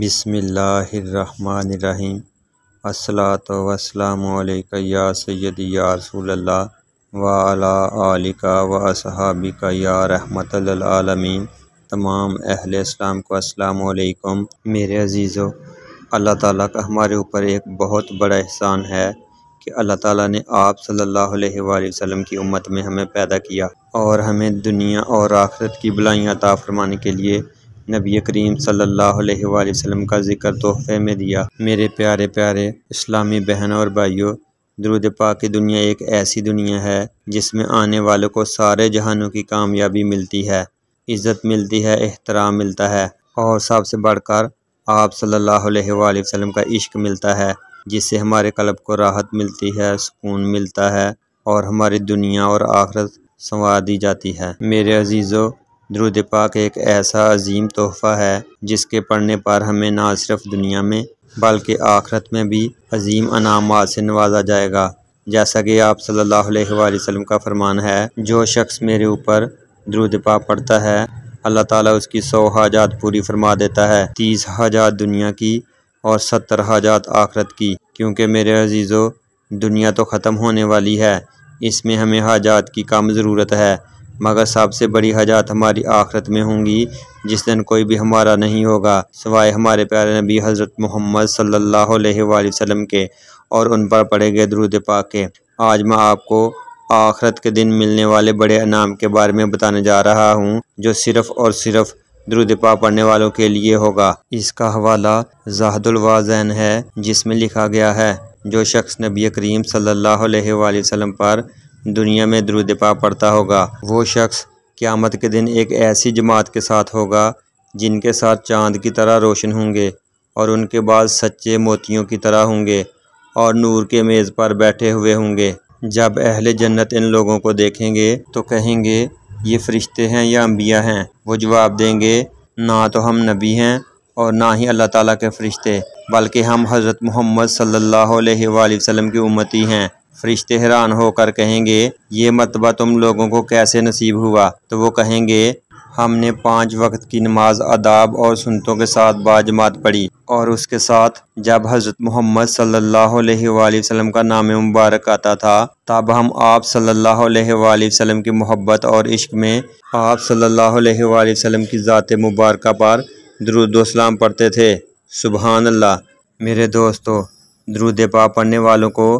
बिसमीम् असलात वसलाम या सैदी या रसूल्ला वाला आलिका व असहाबिका या रहमतलमीन तमाम अहल इस्लाम को असलकम मेरे अजीज़ों अल्लाह ताला का हमारे ऊपर एक बहुत बड़ा एहसान है कि अल्लाह ताला ने आप सल्लल्लाहु अलैहि वसल्लम की उम्मत में हमें पैदा किया और हमें दुनिया और आखरत की भलाइयाँ अता फरमाने के लिए नबी करीम वसल्लम का जिक्र तोहफे में दिया मेरे प्यारे प्यारे इस्लामी बहनों और भाइयों दरुद पा की दुनिया एक ऐसी दुनिया है जिसमें आने वालों को सारे जहानों की कामयाबी मिलती है इज़्ज़त मिलती है एहतराम मिलता है और सबसे बढ़कर आप सल्लल्लाहु अलैहि वसल्लम का इश्क मिलता है जिससे हमारे कलब को राहत मिलती है सुकून मिलता है और हमारी दुनिया और आखरत संवार दी जाती है मेरे अजीज़ों दरुद पाक एक ऐसा अजीम तोहफ़ा है जिसके पढ़ने पर हमें ना सिर्फ दुनिया में बल्कि आखरत में भी अजीम अनाम से नवाजा जाएगा जैसा कि आप सल्लल्लाहु अलैहि वसल्लम का फरमान है जो शख्स मेरे ऊपर दरुद पाक पढ़ता है अल्लाह ताला उसकी सौ हाजात पूरी फरमा देता है तीस हाजात दुनिया की और सत्तर हाजात आखरत की क्योंकि मेरे अजीज़ों दुनिया तो ख़त्म होने वाली है इसमें हमें हाजात की कम ज़रूरत है मगर सबसे बड़ी हजात हमारी आखरत में होंगी जिस दिन कोई भी हमारा नहीं होगा सिवाय हमारे प्यारे नबी हज़रत मोहम्मद सल्लल्लाहु अलैहि वसल्लम के और उन पर पड़े गए दरुद पाक के आज मैं आपको आखरत के दिन मिलने वाले बड़े इनाम के बारे में बताने जा रहा हूँ जो सिर्फ़ और सिर्फ़ दरुद पा पढ़ने वालों के लिए होगा इसका हवाला जहादुलवाजैन है जिसमें लिखा गया है जो शख्स नबी करीम सल्लल्लाहु अलैहि वसल्लम पर दुनिया में द्रुदपा पड़ता होगा वो शख्स क़्यामत के दिन एक ऐसी जमात के साथ होगा जिनके साथ चांद की तरह रोशन होंगे और उनके बाद सच्चे मोतियों की तरह होंगे और नूर के मेज़ पर बैठे हुए होंगे जब अहल जन्नत इन लोगों को देखेंगे तो कहेंगे ये फ़रिश्ते हैं या अम्बिया हैं वो जवाब देंगे ना तो हम नबी हैं और ना ही अल्लाह ताला के फ़रिश्ते बल्कि हम हज़रत मोहम्मद सल्लल्लाहु अलैहि वसल्लम की उम्मती हैं फरिश्ते हैरान होकर कहेंगे ये मतबा तुम लोगों को कैसे नसीब हुआ तो वो कहेंगे हमने पाँच वक्त की नमाज अदाब और सुनतों के साथ बाजमात पढ़ी और उसके साथ जब हज़रत मोहम्मद सल्लल्लाहु अलैहि वसल्लम का नाम मुबारक आता था तब हम आप सल्लल्लाहु अलैहि वसल्लम की मोहब्बत और इश्क में आप सल्लल्लाहु अलैहि वसल्लम की ज़ात मुबारक पर दरुदोसलाम पढ़ते थे सुबहानल्ला मेरे दोस्तों द्रुद पा पढ़ने वालों को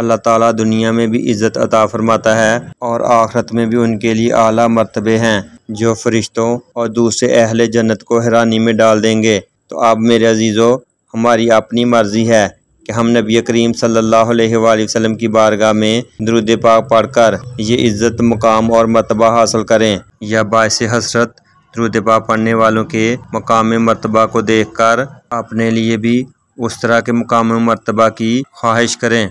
अल्लाह ताला दुनिया में भी इज़्ज़त अता फरमाता है और आखरत में भी उनके लिए आला मरतबे हैं जो फरिश्तों और दूसरे अहले जन्नत को हैरानी में डाल देंगे तो आप मेरे अजीज़ों हमारी अपनी मर्ज़ी है कि हम नबी करीम सल्लल्लाहु अलैहि वसल्लम की बारगाह में दरुद पाक पढ़कर ये इज़्ज़त मुकाम और मरतबा हासिल करें या बायस हसरत दरुद पाक पढ़ने वालों के मकाम मरतबा को देख कर अपने लिए भी उस तरह के मकाम मरतबा की ख्वाहिश करें